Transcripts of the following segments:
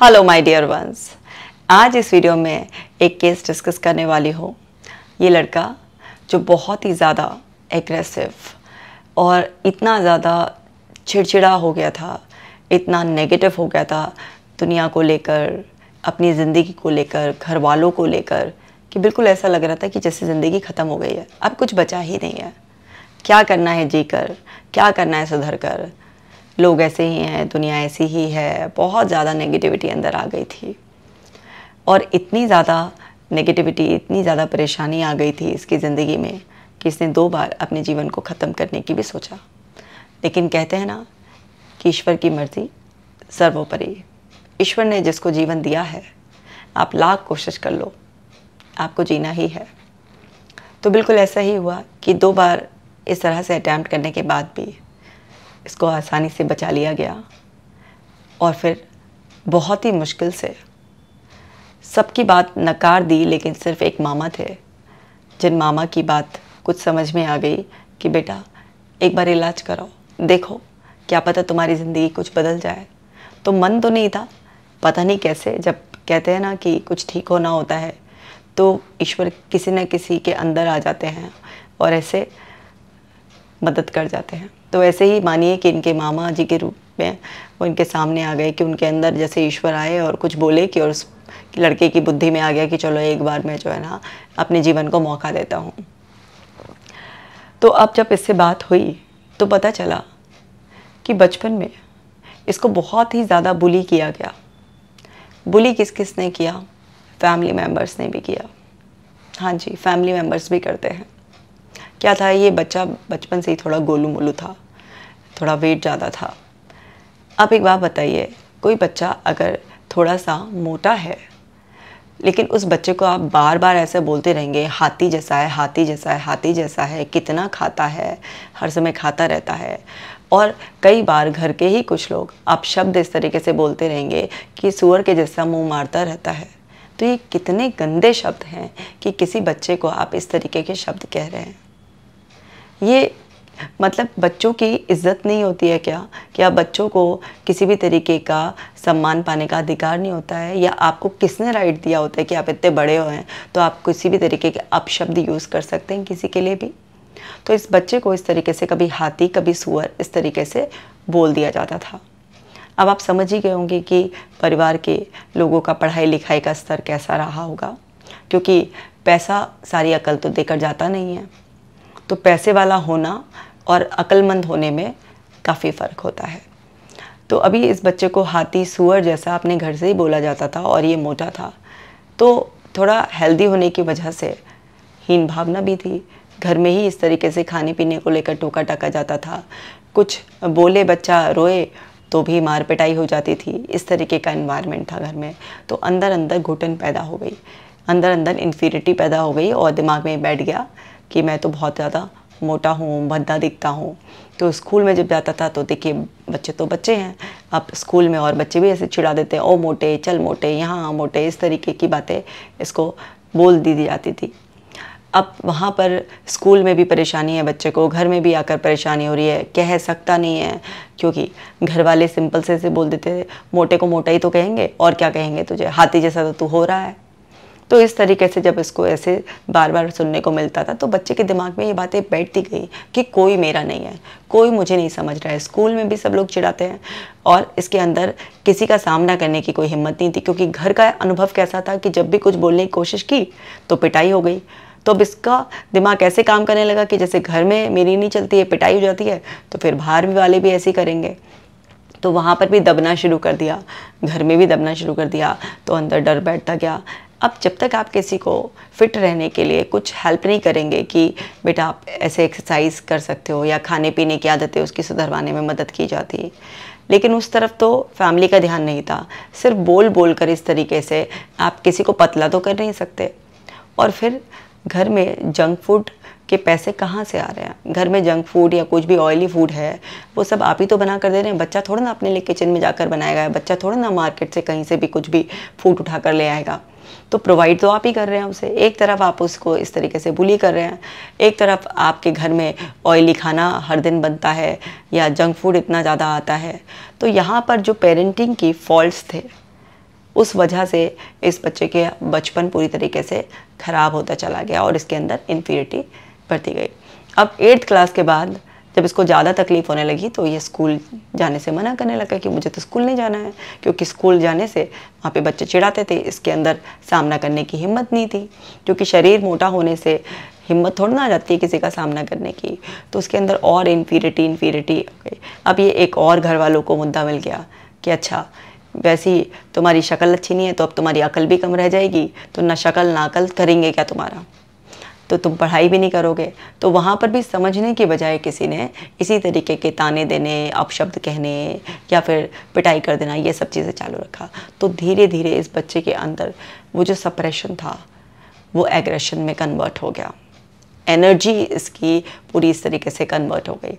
hello my dear ones आज इस video में एक केस डिस्कस करने वाली हूँ ये लड़का जो बहुत ही ज़्यादा एग्रेसिव और इतना ज़्यादा छिड़छिड़ा हो गया था इतना नेगेटिव हो गया था दुनिया को लेकर अपनी ज़िंदगी को लेकर घर वालों को लेकर कि बिल्कुल ऐसा लग रहा था कि जैसे ज़िंदगी ख़त्म हो गई है अब कुछ बचा ही नहीं है क्या करना है जी कर क्या करना है सुधर कर लोग ऐसे ही हैं दुनिया ऐसी ही है बहुत ज़्यादा नेगेटिविटी अंदर आ गई थी और इतनी ज़्यादा नेगेटिविटी इतनी ज़्यादा परेशानी आ गई थी इसकी ज़िंदगी में कि इसने दो बार अपने जीवन को ख़त्म करने की भी सोचा लेकिन कहते हैं ना कि ईश्वर की मर्ज़ी सर्वोपरि ईश्वर ने जिसको जीवन दिया है आप लाख कोशिश कर लो आपको जीना ही है तो बिल्कुल ऐसा ही हुआ कि दो बार इस तरह से अटैम्प्ट करने के बाद भी इसको आसानी से बचा लिया गया और फिर बहुत ही मुश्किल से सबकी बात नकार दी लेकिन सिर्फ एक मामा थे जिन मामा की बात कुछ समझ में आ गई कि बेटा एक बार इलाज कराओ देखो क्या पता तुम्हारी ज़िंदगी कुछ बदल जाए तो मन तो नहीं था पता नहीं कैसे जब कहते हैं ना कि कुछ ठीक होना होता है तो ईश्वर किसी न किसी के अंदर आ जाते हैं और ऐसे मदद कर जाते हैं तो ऐसे ही मानिए कि इनके मामा जी के रूप में वो इनके सामने आ गए कि उनके अंदर जैसे ईश्वर आए और कुछ बोले कि और उस लड़के की बुद्धि में आ गया कि चलो एक बार मैं जो है ना अपने जीवन को मौका देता हूँ तो अब जब इससे बात हुई तो पता चला कि बचपन में इसको बहुत ही ज़्यादा बुली किया गया बुली किस किस ने किया फैमिली मेम्बर्स ने भी किया हाँ जी फैमिली मेम्बर्स भी करते हैं क्या था ये बच्चा बचपन से ही थोड़ा गोलू मोलू था थोड़ा वेट ज़्यादा था आप एक बात बताइए कोई बच्चा अगर थोड़ा सा मोटा है लेकिन उस बच्चे को आप बार बार ऐसे बोलते रहेंगे हाथी जैसा है हाथी जैसा है हाथी जैसा है कितना खाता है हर समय खाता रहता है और कई बार घर के ही कुछ लोग आप शब्द इस तरीके से बोलते रहेंगे कि सुअर के जैसा मुंह मारता रहता है तो ये कितने गंदे शब्द हैं कि किसी बच्चे को आप इस तरीके के शब्द कह रहे हैं ये मतलब बच्चों की इज्जत नहीं होती है क्या क्या बच्चों को किसी भी तरीके का सम्मान पाने का अधिकार नहीं होता है या आपको किसने राइट दिया होता है कि आप इतने बड़े हो हैं तो आप किसी भी तरीके के अपशब्द यूज़ कर सकते हैं किसी के लिए भी तो इस बच्चे को इस तरीके से कभी हाथी कभी सुअर इस तरीके से बोल दिया जाता था अब आप समझ ही गए होंगे कि परिवार के लोगों का पढ़ाई लिखाई का स्तर कैसा रहा होगा क्योंकि पैसा सारी अकल तो देकर जाता नहीं है तो पैसे वाला होना और अक्लमंद होने में काफ़ी फ़र्क होता है तो अभी इस बच्चे को हाथी सुअर जैसा अपने घर से ही बोला जाता था और ये मोटा था तो थोड़ा हेल्दी होने की वजह से हीन भावना भी थी घर में ही इस तरीके से खाने पीने को लेकर टोका टाका जाता था कुछ बोले बच्चा रोए तो भी मार पिटाई हो जाती थी इस तरीके का इन्वायरमेंट था घर में तो अंदर अंदर घुटन पैदा हो गई अंदर अंदर इन्फीरिटी पैदा हो गई और दिमाग में बैठ गया कि मैं तो बहुत ज़्यादा मोटा हूँ भद्दा दिखता हूँ तो स्कूल में जब जाता था तो देखिए बच्चे तो बच्चे हैं अब स्कूल में और बच्चे भी ऐसे चिड़ा देते हैं ओ मोटे चल मोटे यहाँ मोटे इस तरीके की बातें इसको बोल दी दी जाती थी अब वहाँ पर स्कूल में भी परेशानी है बच्चे को घर में भी आकर परेशानी हो रही है कह सकता नहीं है क्योंकि घर वाले सिंपल से ऐसे बोल देते थे मोटे को मोटा ही तो कहेंगे और क्या कहेंगे तुझे हाथी जैसा तो तू हो रहा है तो इस तरीके से जब इसको ऐसे बार बार सुनने को मिलता था तो बच्चे के दिमाग में ये बातें बैठती गई कि कोई मेरा नहीं है कोई मुझे नहीं समझ रहा है स्कूल में भी सब लोग चिढ़ाते हैं और इसके अंदर किसी का सामना करने की कोई हिम्मत नहीं थी क्योंकि घर का अनुभव कैसा था कि जब भी कुछ बोलने की कोशिश की तो पिटाई हो गई तो अब इसका दिमाग ऐसे काम करने लगा कि जैसे घर में मेरी नहीं चलती है पिटाई हो जाती है तो फिर बाहर वाले भी ऐसे ही करेंगे तो वहाँ पर भी दबना शुरू कर दिया घर में भी दबना शुरू कर दिया तो अंदर डर बैठता गया अब जब तक आप किसी को फिट रहने के लिए कुछ हेल्प नहीं करेंगे कि बेटा आप ऐसे एक्सरसाइज कर सकते हो या खाने पीने की आदतें उसकी सुधरवाने में मदद की जाती है लेकिन उस तरफ तो फैमिली का ध्यान नहीं था सिर्फ बोल बोल कर इस तरीके से आप किसी को पतला तो कर नहीं सकते और फिर घर में जंक फूड के पैसे कहाँ से आ रहे हैं घर में जंक फूड या कुछ भी ऑयली फूड है वो सब आप ही तो बना कर दे रहे हैं बच्चा थोड़ा ना अपने लिए किचन में जाकर बनाएगा बच्चा थोड़ा ना मार्केट से कहीं से भी कुछ भी फूड उठा कर ले आएगा तो प्रोवाइड तो आप ही कर रहे हैं उसे एक तरफ आप उसको इस तरीके से बुली कर रहे हैं एक तरफ आपके घर में ऑयली खाना हर दिन बनता है या जंक फूड इतना ज़्यादा आता है तो यहाँ पर जो पेरेंटिंग की फॉल्ट थे उस वजह से इस बच्चे के बचपन पूरी तरीके से ख़राब होता चला गया और इसके अंदर इन्फीरिटी बढ़ती गई अब एट्थ क्लास के बाद जब इसको ज़्यादा तकलीफ होने लगी तो ये स्कूल जाने से मना करने लगा कि मुझे तो स्कूल नहीं जाना है क्योंकि स्कूल जाने से वहाँ पे बच्चे चिढ़ाते थे इसके अंदर सामना करने की हिम्मत नहीं थी क्योंकि शरीर मोटा होने से हिम्मत थोड़ी ना आ जाती है किसी का सामना करने की तो उसके अंदर और इन्फीरिटी इन्फीरिटी अब ये एक और घर वालों को मुद्दा मिल गया कि अच्छा वैसी तुम्हारी शक्ल अच्छी नहीं है तो अब तुम्हारी अकल भी कम रह जाएगी तो ना शक्ल ना अकल करेंगे क्या तुम्हारा तो तुम पढ़ाई भी नहीं करोगे तो वहाँ पर भी समझने के बजाय किसी ने इसी तरीके के ताने देने अपशब्द कहने या फिर पिटाई कर देना ये सब चीज़ें चालू रखा तो धीरे धीरे इस बच्चे के अंदर वो जो सप्रेशन था वो एग्रेशन में कन्वर्ट हो गया एनर्जी इसकी पूरी इस तरीके से कन्वर्ट हो गई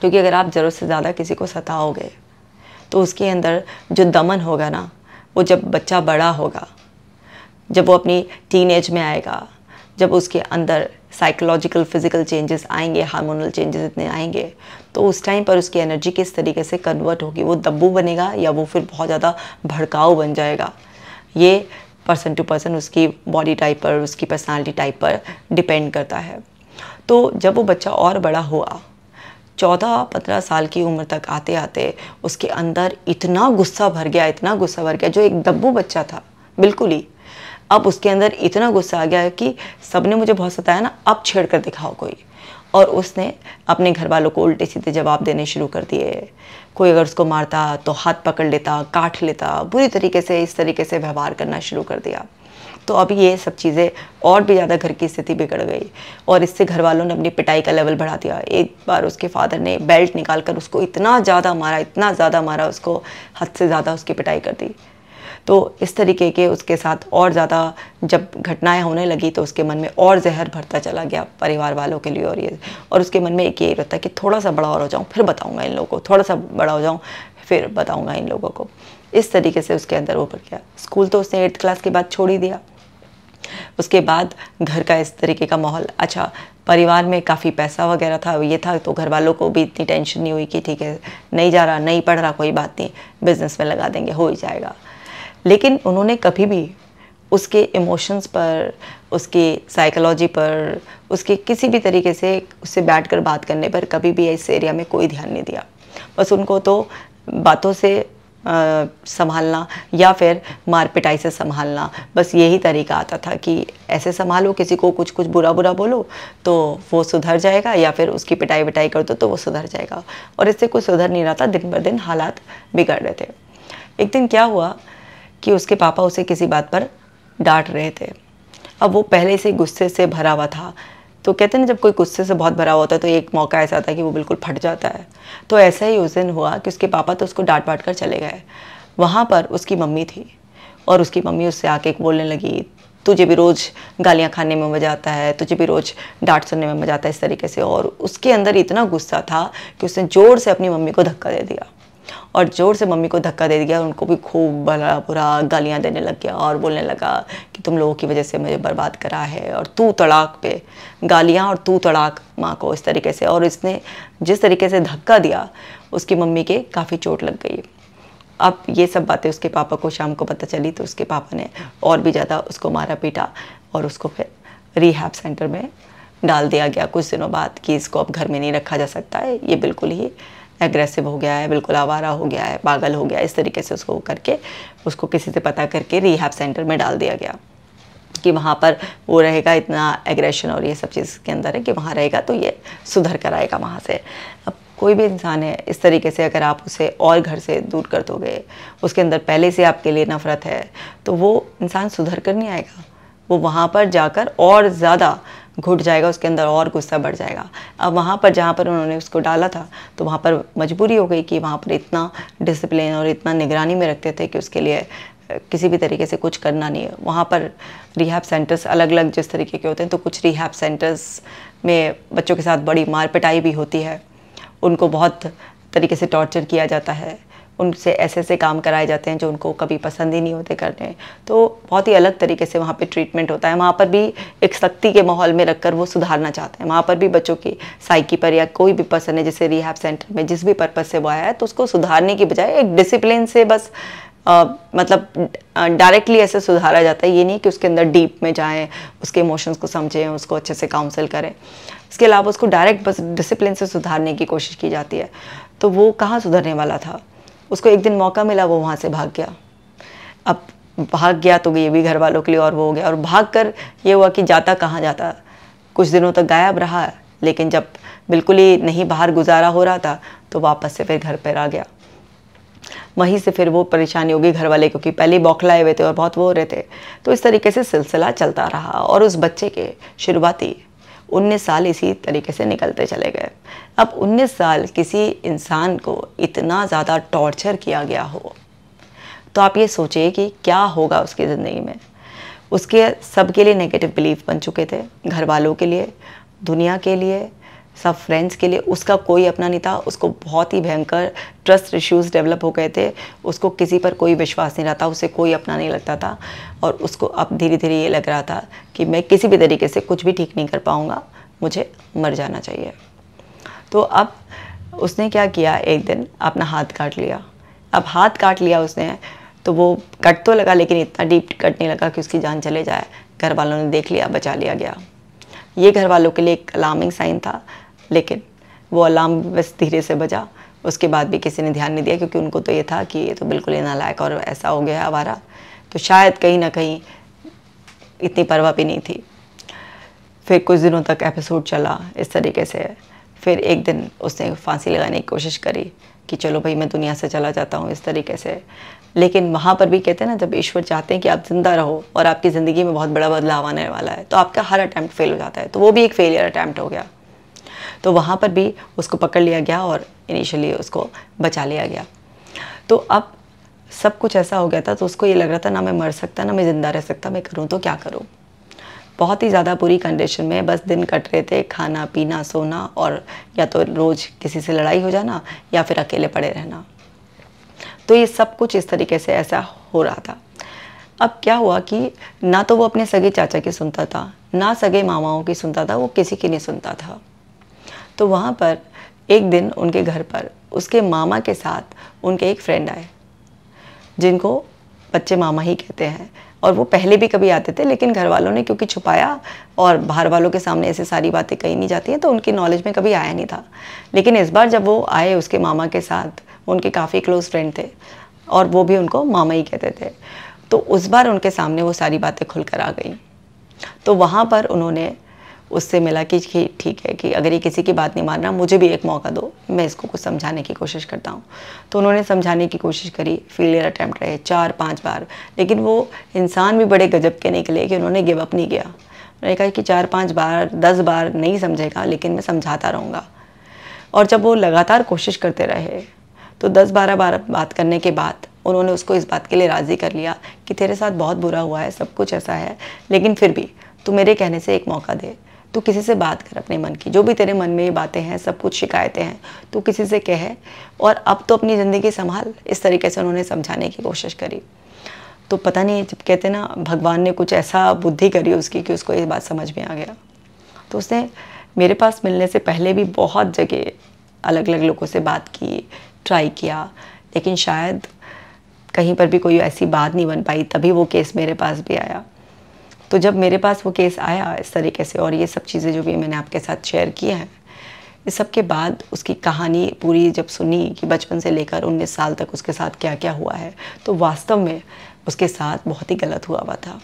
क्योंकि अगर आप ज़रूरत से ज़्यादा किसी को सताओगे तो उसके अंदर जो दमन होगा ना वो जब बच्चा बड़ा होगा जब वो अपनी टीन एज में आएगा जब उसके अंदर साइकोलॉजिकल फिजिकल चेंजेस आएंगे हार्मोनल चेंजेस इतने आएंगे तो उस टाइम पर उसकी एनर्जी किस तरीके से कन्वर्ट होगी वो दब्बू बनेगा या वो फिर बहुत ज़्यादा भड़काऊ बन जाएगा ये पर्सन टू पर्सन उसकी बॉडी टाइप पर उसकी पर्सनालिटी टाइप पर डिपेंड करता है तो जब वो बच्चा और बड़ा हुआ चौदह पंद्रह साल की उम्र तक आते आते उसके अंदर इतना गुस्सा भर गया इतना गुस्सा भर गया जो एक दब्बू बच्चा था बिल्कुल ही अब उसके अंदर इतना गुस्सा आ गया कि सब ने मुझे बहुत सताया ना अब छेड़ कर दिखाओ कोई और उसने अपने घर वालों को उल्टे सीधे जवाब देने शुरू कर दिए कोई अगर उसको मारता तो हाथ पकड़ लेता काट लेता बुरी तरीके से इस तरीके से व्यवहार करना शुरू कर दिया तो अब ये सब चीज़ें और भी ज़्यादा घर की स्थिति बिगड़ गई और इससे घर वालों ने अपनी पिटाई का लेवल बढ़ा दिया एक बार उसके फादर ने बेल्ट निकाल कर उसको इतना ज़्यादा मारा इतना ज़्यादा मारा उसको हद से ज़्यादा उसकी पिटाई कर दी तो इस तरीके के उसके साथ और ज़्यादा जब घटनाएं होने लगी तो उसके मन में और जहर भरता चला गया परिवार वालों के लिए और ये और उसके मन में एक ये रहता कि थोड़ा सा बड़ा और हो जाऊँ फिर बताऊँगा इन लोगों को थोड़ा सा बड़ा हो जाऊँ फिर बताऊँगा इन लोगों को इस तरीके से उसके अंदर वो बढ़ गया स्कूल तो उसने एट्थ क्लास के बाद छोड़ ही दिया उसके बाद घर का इस तरीके का माहौल अच्छा परिवार में काफ़ी पैसा वगैरह था ये था तो घर वालों को भी इतनी टेंशन नहीं हुई कि ठीक है नहीं जा रहा नहीं पढ़ रहा कोई बात नहीं बिज़नेस में लगा देंगे हो ही जाएगा लेकिन उन्होंने कभी भी उसके इमोशंस पर उसकी साइकोलॉजी पर उसके किसी भी तरीके से उससे बैठ कर बात करने पर कभी भी इस एरिया में कोई ध्यान नहीं दिया बस उनको तो बातों से संभालना या फिर मार पिटाई से संभालना बस यही तरीका आता था कि ऐसे संभालो किसी को कुछ कुछ बुरा बुरा बोलो तो वो सुधर जाएगा या फिर उसकी पिटाई विटाई कर दो तो वो सुधर जाएगा और इससे कुछ सुधर नहीं रहा था दिन ब दिन हालात बिगड़ रहे थे एक दिन क्या हुआ कि उसके पापा उसे किसी बात पर डांट रहे थे अब वो पहले से गुस्से से भरा हुआ था तो कहते हैं ना जब कोई गुस्से से बहुत भरा होता है तो एक मौका ऐसा आता है कि वो बिल्कुल फट जाता है तो ऐसा ही उस दिन हुआ कि उसके पापा तो उसको डांट बांट कर चले गए वहाँ पर उसकी मम्मी थी और उसकी मम्मी उससे आके बोलने लगी तुझे भी रोज़ गालियाँ खाने में मज़ा आता है तुझे भी रोज़ डांट सुनने में मज़ा आता है इस तरीके से और उसके अंदर इतना गुस्सा था कि उसने ज़ोर से अपनी मम्मी को धक्का दे दिया और ज़ोर से मम्मी को धक्का दे दिया और उनको भी खूब भरा बुरा गालियाँ देने लग गया और बोलने लगा कि तुम लोगों की वजह से मुझे बर्बाद करा है और तू तड़ाक पे गालियाँ और तू तड़ाक माँ को इस तरीके से और इसने जिस तरीके से धक्का दिया उसकी मम्मी के काफ़ी चोट लग गई अब ये सब बातें उसके पापा को शाम को पता चली तो उसके पापा ने और भी ज़्यादा उसको मारा पीटा और उसको फिर रिहैब सेंटर में डाल दिया गया कुछ दिनों बाद कि इसको अब घर में नहीं रखा जा सकता है ये बिल्कुल ही एग्रेसिव हो गया है बिल्कुल आवारा हो गया है पागल हो गया इस तरीके से उसको करके उसको किसी से पता करके रिहाब सेंटर में डाल दिया गया कि वहाँ पर वो रहेगा इतना एग्रेशन और ये सब चीज़ के अंदर है कि वहाँ रहेगा तो ये सुधर कर आएगा वहाँ से अब कोई भी इंसान है इस तरीके से अगर आप उसे और घर से दूर कर दोगे उसके अंदर पहले से आपके लिए नफरत है तो वो इंसान सुधर कर नहीं आएगा वो वहाँ पर जाकर और ज़्यादा घुट जाएगा उसके अंदर और गुस्सा बढ़ जाएगा अब वहाँ पर जहाँ पर उन्होंने उसको डाला था तो वहाँ पर मजबूरी हो गई कि वहाँ पर इतना डिसिप्लिन और इतना निगरानी में रखते थे कि उसके लिए किसी भी तरीके से कुछ करना नहीं है वहाँ पर रिहैब सेंटर्स अलग अलग जिस तरीके के होते हैं तो कुछ रिहैब सेंटर्स में बच्चों के साथ बड़ी मार पिटाई भी होती है उनको बहुत तरीके से टॉर्चर किया जाता है उनसे ऐसे ऐसे काम कराए जाते हैं जो उनको कभी पसंद ही नहीं होते करने तो बहुत ही अलग तरीके से वहाँ पे ट्रीटमेंट होता है वहाँ पर भी एक सख्ती के माहौल में रखकर वो सुधारना चाहते हैं वहाँ पर भी बच्चों की साइकी पर या कोई भी पर्सन है जैसे रिहाब सेंटर में जिस भी पर्पज़ से वो आया है तो उसको सुधारने की बजाय एक डिसिप्लिन से बस आ, मतलब डायरेक्टली ऐसे सुधारा जाता है ये नहीं कि उसके अंदर डीप में जाएँ उसके इमोशंस को समझें उसको अच्छे से काउंसिल करें इसके अलावा उसको डायरेक्ट बस डिसिप्लिन से सुधारने की कोशिश की जाती है तो वो कहाँ सुधरने वाला था उसको एक दिन मौका मिला वो वहाँ से भाग गया अब भाग गया तो ये भी घर वालों के लिए और वो हो गया और भाग कर ये हुआ कि जाता कहाँ जाता कुछ दिनों तक गायब रहा लेकिन जब बिल्कुल ही नहीं बाहर गुजारा हो रहा था तो वापस से फिर घर पर आ गया वहीं से फिर वो परेशानी होगी घर वाले क्योंकि पहले बौखलाए हुए थे और बहुत वो हो रहे थे तो इस तरीके से सिलसिला चलता रहा और उस बच्चे के शुरुआती उन्नीस साल इसी तरीके से निकलते चले गए अब उन्नीस साल किसी इंसान को इतना ज़्यादा टॉर्चर किया गया हो तो आप ये सोचिए कि क्या होगा उसकी ज़िंदगी में उसके सबके लिए नेगेटिव बिलीफ बन चुके थे घर वालों के लिए दुनिया के लिए सब फ्रेंड्स के लिए उसका कोई अपना नहीं था उसको बहुत ही भयंकर ट्रस्ट इश्यूज डेवलप हो गए थे उसको किसी पर कोई विश्वास नहीं रहता उसे कोई अपना नहीं लगता था और उसको अब धीरे धीरे ये लग रहा था कि मैं किसी भी तरीके से कुछ भी ठीक नहीं कर पाऊँगा मुझे मर जाना चाहिए तो अब उसने क्या किया एक दिन अपना हाथ काट लिया अब हाथ काट लिया उसने तो वो कट तो लगा लेकिन इतना डीप कटने लगा कि उसकी जान चले जाए घर वालों ने देख लिया बचा लिया गया ये घर वालों के लिए एक अलार्मिंग साइन था लेकिन वो अलार्म बस धीरे से बजा उसके बाद भी किसी ने ध्यान नहीं दिया क्योंकि उनको तो ये था कि ये तो बिल्कुल ही नालायक और ऐसा हो गया हमारा तो शायद कहीं ना कहीं इतनी परवाह भी नहीं थी फिर कुछ दिनों तक एपिसोड चला इस तरीके से फिर एक दिन उसने फांसी लगाने की कोशिश करी कि चलो भाई मैं दुनिया से चला जाता हूँ इस तरीके से लेकिन वहाँ पर भी कहते हैं ना जब ईश्वर चाहते हैं कि आप जिंदा रहो और आपकी ज़िंदगी में बहुत बड़ा बदलाव आने वाला है तो आपका हर अटैम्प्ट फेल हो जाता है तो वो भी एक फेलियर अटैम्प्ट हो गया तो वहाँ पर भी उसको पकड़ लिया गया और इनिशियली उसको बचा लिया गया तो अब सब कुछ ऐसा हो गया था तो उसको ये लग रहा था ना मैं मर सकता ना मैं ज़िंदा रह सकता मैं करूँ तो क्या करूँ बहुत ही ज़्यादा बुरी कंडीशन में बस दिन कट रहे थे खाना पीना सोना और या तो रोज़ किसी से लड़ाई हो जाना या फिर अकेले पड़े रहना तो ये सब कुछ इस तरीके से ऐसा हो रहा था अब क्या हुआ कि ना तो वो अपने सगे चाचा की सुनता था ना सगे मामाओं की सुनता था वो किसी की नहीं सुनता था तो वहाँ पर एक दिन उनके घर पर उसके मामा के साथ उनके एक फ्रेंड आए जिनको बच्चे मामा ही कहते हैं और वो पहले भी कभी आते थे लेकिन घर वालों ने क्योंकि छुपाया और बाहर वालों के सामने ऐसे सारी बातें कही नहीं जाती हैं तो उनकी नॉलेज में कभी आया नहीं था लेकिन इस बार जब वो आए उसके मामा के साथ उनके काफ़ी क्लोज फ्रेंड थे और वो भी उनको मामा ही कहते थे तो उस बार उनके सामने वो सारी बातें खुलकर आ गई तो वहाँ पर उन्होंने उससे मिला कि ठीक है कि अगर ये किसी की बात नहीं मान रहा मुझे भी एक मौका दो मैं इसको कुछ समझाने की कोशिश करता हूँ तो उन्होंने समझाने की कोशिश करी फेलियर अटैम्प्ट रहे चार पाँच बार लेकिन वो इंसान भी बड़े गजब के निकले कि उन्होंने गिव अप नहीं किया उन्होंने कहा कि चार पाँच बार दस बार नहीं समझेगा लेकिन मैं समझाता रहूँगा और जब वो लगातार कोशिश करते रहे तो दस बारह बार बात करने के बाद उन्होंने उसको इस बात के लिए राज़ी कर लिया कि तेरे साथ बहुत बुरा हुआ है सब कुछ ऐसा है लेकिन फिर भी तू मेरे कहने से एक मौका दे तो किसी से बात कर अपने मन की जो भी तेरे मन में ये बातें हैं सब कुछ शिकायतें हैं तो किसी से कह और अब तो अपनी ज़िंदगी संभाल इस तरीके से उन्होंने समझाने की कोशिश करी तो पता नहीं जब कहते ना भगवान ने कुछ ऐसा बुद्धि करी उसकी कि उसको ये बात समझ में आ गया तो उसने मेरे पास मिलने से पहले भी बहुत जगह अलग अलग लोगों से बात की ट्राई किया लेकिन शायद कहीं पर भी कोई ऐसी बात नहीं बन पाई तभी वो केस मेरे पास भी आया तो जब मेरे पास वो केस आया इस तरीके से और ये सब चीज़ें जो भी मैंने आपके साथ शेयर किया हैं इस सब के बाद उसकी कहानी पूरी जब सुनी कि बचपन से लेकर उन्नीस साल तक उसके साथ क्या क्या हुआ है तो वास्तव में उसके साथ बहुत ही गलत हुआ हुआ था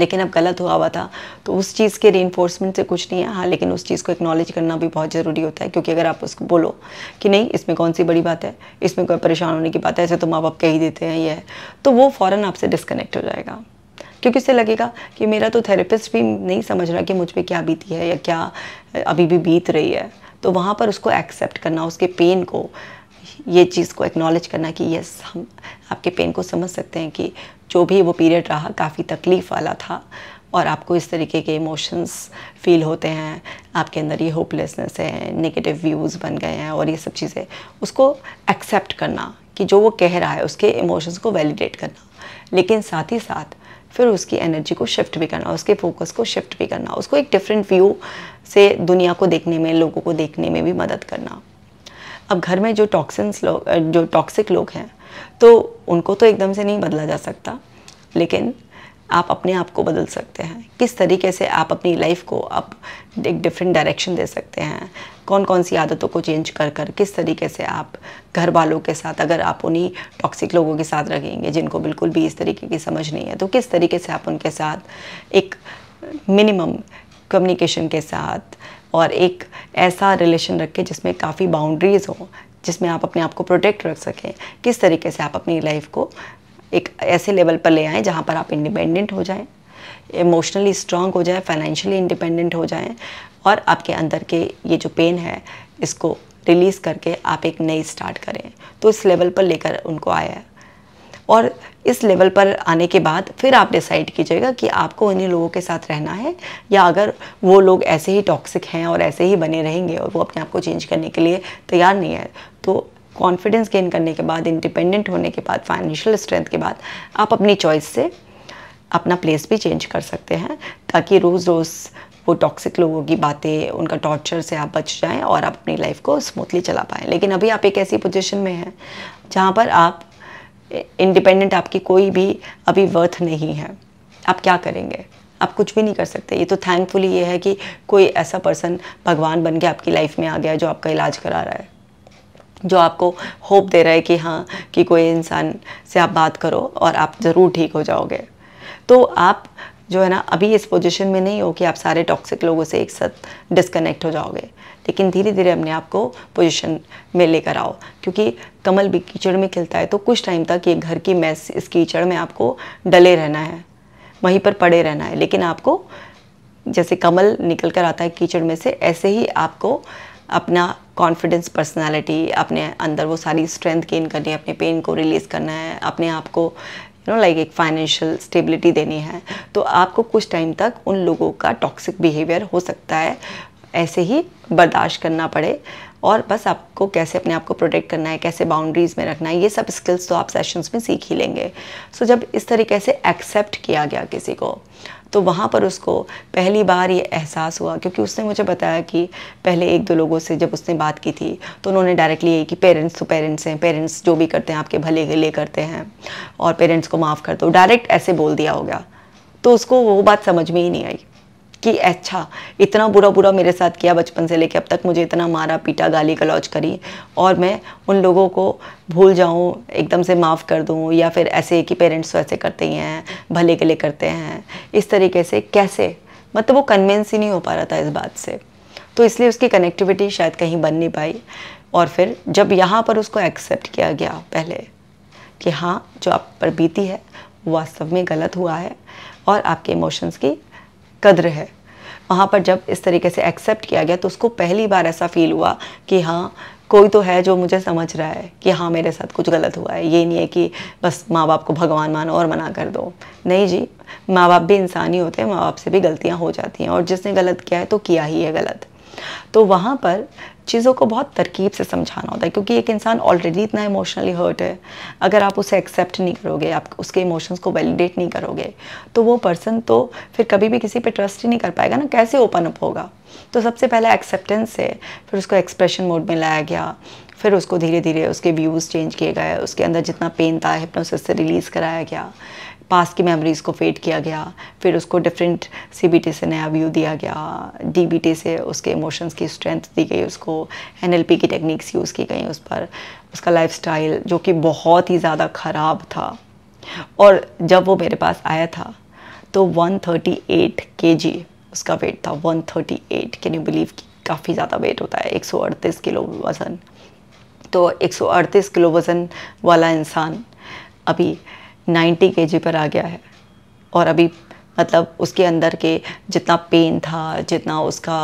लेकिन अब गलत हुआ हुआ था तो उस चीज़ के री से कुछ नहीं है हाँ लेकिन उस चीज़ को एक्नॉलेज करना भी बहुत ज़रूरी होता है क्योंकि अगर आप उसको बोलो कि नहीं इसमें कौन सी बड़ी बात है इसमें कोई परेशान होने की बात है ऐसे तो माँ बाप कह ही देते हैं ये है तो वो फ़ौरन आपसे डिस्कनेक्ट हो जाएगा क्योंकि उसे लगेगा कि मेरा तो थेरेपिस्ट भी नहीं समझ रहा कि मुझ पर क्या बीती है या क्या अभी भी बीत रही है तो वहाँ पर उसको एक्सेप्ट करना उसके पेन को ये चीज़ को एक्नॉलेज करना कि यस हम आपके पेन को समझ सकते हैं कि जो भी वो पीरियड रहा काफ़ी तकलीफ़ वाला था और आपको इस तरीके के इमोशंस फील होते हैं आपके अंदर ये होपलेसनेस है नेगेटिव व्यूज़ बन गए हैं और ये सब चीज़ें उसको एक्सेप्ट करना कि जो वो कह रहा है उसके इमोशंस को वैलिडेट करना लेकिन साथ ही साथ फिर उसकी एनर्जी को शिफ्ट भी करना उसके फोकस को शिफ्ट भी करना उसको एक डिफरेंट व्यू से दुनिया को देखने में लोगों को देखने में भी मदद करना अब घर में जो टॉक्सिन्स लोग जो टॉक्सिक लोग हैं तो उनको तो एकदम से नहीं बदला जा सकता लेकिन आप अपने आप को बदल सकते हैं किस तरीके से आप अपनी लाइफ को आप एक डिफरेंट डायरेक्शन दे सकते हैं कौन कौन सी आदतों को चेंज कर कर किस तरीके से आप घर वालों के साथ अगर आप उन्हीं टॉक्सिक लोगों के साथ रहेंगे जिनको बिल्कुल भी इस तरीके की समझ नहीं है तो किस तरीके से आप उनके साथ एक मिनिमम कम्युनिकेशन के साथ और एक ऐसा रिलेशन रखें जिसमें काफ़ी बाउंड्रीज़ हों जिसमें आप अपने आप को प्रोटेक्ट रख सकें किस तरीके से आप अपनी लाइफ को एक ऐसे लेवल पर ले आएँ जहाँ पर आप इंडिपेंडेंट हो जाएँ इमोशनली स्ट्रांग हो जाए फाइनेंशियली इंडिपेंडेंट हो जाएँ और आपके अंदर के ये जो पेन है इसको रिलीज़ करके आप एक नई स्टार्ट करें तो इस लेवल पर लेकर उनको आया और इस लेवल पर आने के बाद फिर आप डिसाइड कीजिएगा कि आपको इन्हीं लोगों के साथ रहना है या अगर वो लोग ऐसे ही टॉक्सिक हैं और ऐसे ही बने रहेंगे और वो अपने आप को चेंज करने के लिए तैयार नहीं है तो कॉन्फिडेंस गेन करने के बाद इंडिपेंडेंट होने के बाद फाइनेंशियल स्ट्रेंथ के बाद आप अपनी चॉइस से अपना प्लेस भी चेंज कर सकते हैं ताकि रोज़ रोज़ वो टॉक्सिक लोगों की बातें उनका टॉर्चर से आप बच जाएं और आप अपनी लाइफ को स्मूथली चला पाएँ लेकिन अभी आप एक ऐसी पोजिशन में हैं जहाँ पर आप इंडिपेंडेंट आपकी कोई भी अभी वर्थ नहीं है आप क्या करेंगे आप कुछ भी नहीं कर सकते ये तो थैंकफुली ये है कि कोई ऐसा पर्सन भगवान बन के आपकी लाइफ में आ गया जो आपका इलाज करा रहा है जो आपको होप दे रहा है कि हाँ कि कोई इंसान से आप बात करो और आप ज़रूर ठीक हो जाओगे तो आप जो है ना अभी इस पोजीशन में नहीं हो कि आप सारे टॉक्सिक लोगों से एक साथ डिस्कनेक्ट हो जाओगे लेकिन धीरे धीरे अपने आप को पोजिशन में लेकर आओ क्योंकि कमल भी कीचड़ में खिलता है तो कुछ टाइम तक ये घर की मैस इस कीचड़ में आपको डले रहना है वहीं पर पड़े रहना है लेकिन आपको जैसे कमल निकल कर आता है कीचड़ में से ऐसे ही आपको अपना कॉन्फिडेंस पर्सनालिटी अपने अंदर वो सारी स्ट्रेंथ गेन करनी है अपने पेन को रिलीज़ करना है अपने आप को यू नो लाइक एक फाइनेंशियल स्टेबिलिटी देनी है तो आपको कुछ टाइम तक उन लोगों का टॉक्सिक बिहेवियर हो सकता है ऐसे ही बर्दाश्त करना पड़े और बस आपको कैसे अपने आप को प्रोटेक्ट करना है कैसे बाउंड्रीज़ में रखना है ये सब स्किल्स तो आप सेशंस में सीख ही लेंगे सो so, जब इस तरीके से एक्सेप्ट किया गया किसी को तो वहाँ पर उसको पहली बार ये एहसास हुआ क्योंकि उसने मुझे बताया कि पहले एक दो लोगों से जब उसने बात की थी तो उन्होंने डायरेक्टली यही कि पेरेंट्स तो पेरेंट्स हैं पेरेंट्स जो भी करते हैं आपके भले के लिए करते हैं और पेरेंट्स को माफ़ कर दो डायरेक्ट ऐसे बोल दिया गया तो उसको वो बात समझ में ही नहीं आई कि अच्छा इतना बुरा बुरा मेरे साथ किया बचपन से लेके अब तक मुझे इतना मारा पीटा गाली गलौज करी और मैं उन लोगों को भूल जाऊँ एकदम से माफ़ कर दूँ या फिर ऐसे कि पेरेंट्स वैसे तो करते ही हैं भले के लिए करते हैं इस तरीके से कैसे मतलब वो कन्वेंस ही नहीं हो पा रहा था इस बात से तो इसलिए उसकी कनेक्टिविटी शायद कहीं बन नहीं पाई और फिर जब यहाँ पर उसको एक्सेप्ट किया गया पहले कि हाँ जो आप पर बीती है वास्तव में गलत हुआ है और आपके इमोशंस की कद्र है वहाँ पर जब इस तरीके से एक्सेप्ट किया गया तो उसको पहली बार ऐसा फील हुआ कि हाँ कोई तो है जो मुझे समझ रहा है कि हाँ मेरे साथ कुछ गलत हुआ है ये नहीं है कि बस माँ बाप को भगवान मानो और मना कर दो नहीं जी माँ बाप भी इंसान ही होते हैं माँ बाप से भी गलतियाँ हो जाती हैं और जिसने गलत किया है तो किया ही है गलत तो वहाँ पर चीज़ों को बहुत तरकीब से समझाना होता है क्योंकि एक इंसान ऑलरेडी इतना इमोशनली हर्ट है अगर आप उसे एक्सेप्ट नहीं करोगे आप उसके इमोशंस को वैलिडेट नहीं करोगे तो वो पर्सन तो फिर कभी भी किसी पे ट्रस्ट ही नहीं कर पाएगा ना कैसे ओपन अप होगा तो सबसे पहले एक्सेप्टेंस है फिर उसको एक्सप्रेशन मोड में लाया गया फिर उसको धीरे धीरे उसके व्यूज़ चेंज किए गए उसके अंदर जितना पेन था हिप्नोसिस से रिलीज़ कराया गया पास की मेमोरीज़ को फेड किया गया फिर उसको डिफरेंट सी से नया व्यू दिया गया डी से उसके इमोशंस की स्ट्रेंथ दी गई उसको एन की टेक्निक्स यूज़ की गई उस पर उसका लाइफ जो कि बहुत ही ज़्यादा ख़राब था और जब वो मेरे पास आया था तो 138 थर्टी उसका वेट था 138 कैन यू बिलीव कि काफ़ी ज़्यादा वेट होता है एक किलो वज़न तो 138 किलो वज़न वाला इंसान अभी 90 के पर आ गया है और अभी मतलब उसके अंदर के जितना पेन था जितना उसका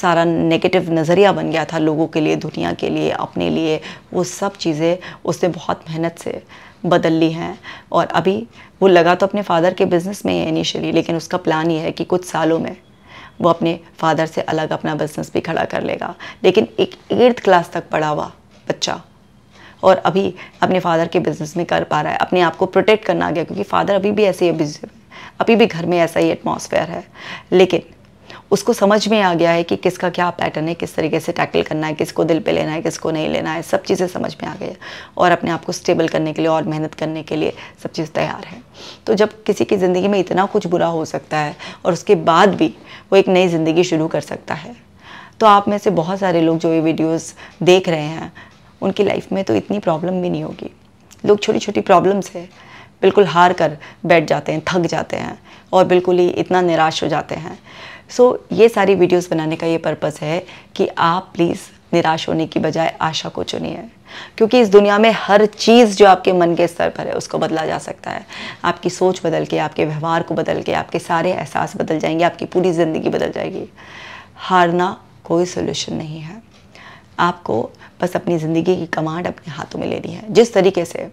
सारा नेगेटिव नज़रिया बन गया था लोगों के लिए दुनिया के लिए अपने लिए वो सब चीज़ें उसने बहुत मेहनत से बदल ली हैं और अभी वो लगा तो अपने फादर के बिज़नेस में ही इनिशियली लेकिन उसका प्लान ये है कि कुछ सालों में वो अपने फादर से अलग अपना बिज़नेस भी खड़ा कर लेगा लेकिन एक एट्थ क्लास तक पढ़ा हुआ बच्चा और अभी अपने फादर के बिजनेस में कर पा रहा है अपने आप को प्रोटेक्ट करना आ गया क्योंकि फादर अभी भी ऐसे ही है अभी भी घर में ऐसा ही एटमोसफेयर है लेकिन उसको समझ में आ गया है कि किसका क्या पैटर्न है किस तरीके से टैकल करना है किसको दिल पे लेना है किसको नहीं लेना है सब चीज़ें समझ में आ गई है और अपने आप को स्टेबल करने के लिए और मेहनत करने के लिए सब चीज़ तैयार है तो जब किसी की ज़िंदगी में इतना कुछ बुरा हो सकता है और उसके बाद भी वो एक नई ज़िंदगी शुरू कर सकता है तो आप में से बहुत सारे लोग जो ये वीडियोज़ देख रहे हैं उनकी लाइफ में तो इतनी प्रॉब्लम भी नहीं होगी लोग छोटी छोटी प्रॉब्लम्स है बिल्कुल हार कर बैठ जाते हैं थक जाते हैं और बिल्कुल ही इतना निराश हो जाते हैं सो so, ये सारी वीडियोस बनाने का ये पर्पस है कि आप प्लीज़ निराश होने की बजाय आशा को चुनिए क्योंकि इस दुनिया में हर चीज़ जो आपके मन के स्तर पर है उसको बदला जा सकता है आपकी सोच बदल के आपके व्यवहार को बदल के आपके सारे एहसास बदल जाएंगे आपकी पूरी ज़िंदगी बदल जाएगी हारना कोई सोल्यूशन नहीं है आपको बस अपनी ज़िंदगी की कमांड अपने हाथों में लेनी है जिस तरीके से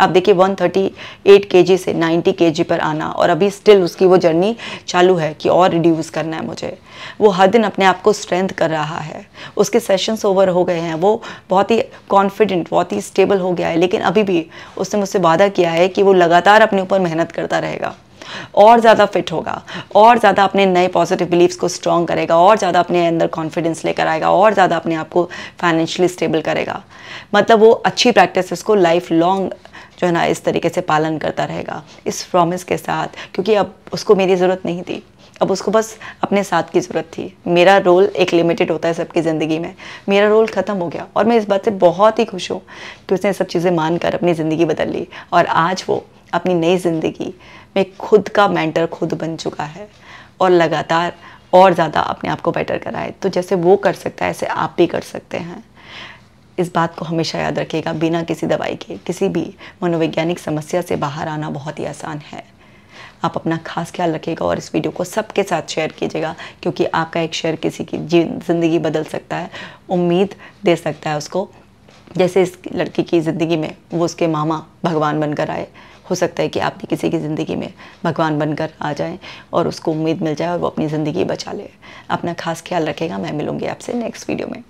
आप देखिए 138 केजी से 90 केजी पर आना और अभी स्टिल उसकी वो जर्नी चालू है कि और रिड्यूस करना है मुझे वो हर दिन अपने आप को स्ट्रेंथ कर रहा है उसके सेशंस ओवर हो गए हैं वो बहुत ही कॉन्फिडेंट बहुत ही स्टेबल हो गया है लेकिन अभी भी उसने मुझसे वादा किया है कि वो लगातार अपने ऊपर मेहनत करता रहेगा और ज़्यादा फिट होगा और ज़्यादा अपने नए पॉजिटिव बिलीव्स को स्ट्रॉन्ग करेगा और ज़्यादा अपने अंदर कॉन्फिडेंस लेकर आएगा और ज़्यादा अपने आप को फाइनेंशियली स्टेबल करेगा मतलब वो अच्छी प्रैक्टिस को लाइफ लॉन्ग जो है ना इस तरीके से पालन करता रहेगा इस प्रॉमिस के साथ क्योंकि अब उसको मेरी ज़रूरत नहीं थी अब उसको बस अपने साथ की ज़रूरत थी मेरा रोल एक लिमिटेड होता है सबकी ज़िंदगी में मेरा रोल ख़त्म हो गया और मैं इस बात से बहुत ही खुश हूँ कि उसने सब चीज़ें मानकर अपनी ज़िंदगी बदल ली और आज वो अपनी नई ज़िंदगी में खुद का मेंटर खुद बन चुका है और लगातार और ज़्यादा अपने आप को बेटर कराए तो जैसे वो कर सकता है ऐसे आप भी कर सकते हैं इस बात को हमेशा याद रखिएगा बिना किसी दवाई के किसी भी मनोवैज्ञानिक समस्या से बाहर आना बहुत ही आसान है आप अपना खास ख्याल रखिएगा और इस वीडियो को सबके साथ शेयर कीजिएगा क्योंकि आपका एक शेयर किसी की ज़िंदगी बदल सकता है उम्मीद दे सकता है उसको जैसे इस लड़की की ज़िंदगी में वो उसके मामा भगवान बनकर आए हो सकता है कि आप भी किसी की ज़िंदगी में भगवान बनकर आ जाएं और उसको उम्मीद मिल जाए और वो अपनी ज़िंदगी बचा ले अपना खास ख्याल रखेगा मैं मिलूँगी आपसे नेक्स्ट वीडियो में